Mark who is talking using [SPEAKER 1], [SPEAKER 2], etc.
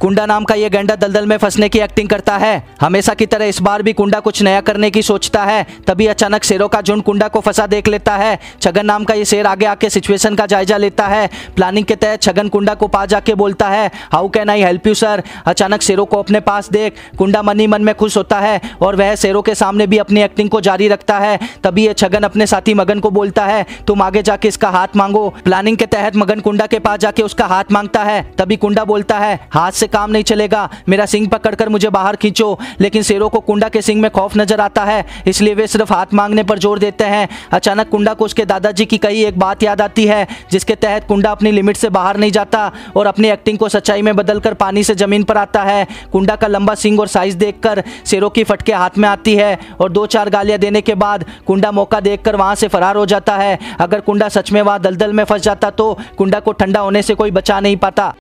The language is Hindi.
[SPEAKER 1] कुंडा नाम का ये गेंडा दलदल में फंसने की एक्टिंग करता है हमेशा की तरह इस बार भी कुंडा कुछ नया करने की सोचता है तभी अचानक शेरों का झुंड कुंडा को फंसा देख लेता है छगन नाम का ये शेर आगे आके सिचुएशन का जायजा लेता है प्लानिंग के तहत छगन कुंडा को पास जाके बोलता है how can I help you sir अचानक शेरों को अपने पास देख कुंडा मनी मन में खुश होता है और वह शेरों के सामने भी अपनी एक्टिंग को जारी रखता है तभी यह छगन अपने साथी मगन को बोलता है तुम आगे जाके इसका हाथ मांगो प्लानिंग के तहत मगन कुंडा के पास जाके उसका हाथ मांगता है तभी कुंडा बोलता है हाथ से काम नहीं चलेगा मेरा सिंह पकड़कर मुझे बाहर खींचो लेकिन शेरों को कुंडा के सिंह में खौफ नजर आता है इसलिए वे सिर्फ हाथ मांगने पर जोर देते हैं अचानक कुंडा को उसके दादाजी की कही एक बात याद आती है जिसके तहत कुंडा अपनी लिमिट से बाहर नहीं जाता और अपनी एक्टिंग को सच्चाई में बदलकर पानी से जमीन पर आता है कुंडा का लंबा सिंह और साइज देखकर शेरों की फटके हाथ में आती है और दो चार गालियां देने के बाद कुंडा मौका देखकर वहां से फरार हो जाता है अगर कुंडा सच में वहां दलदल में फंस जाता तो कुंडा को ठंडा होने से कोई बचा नहीं पाता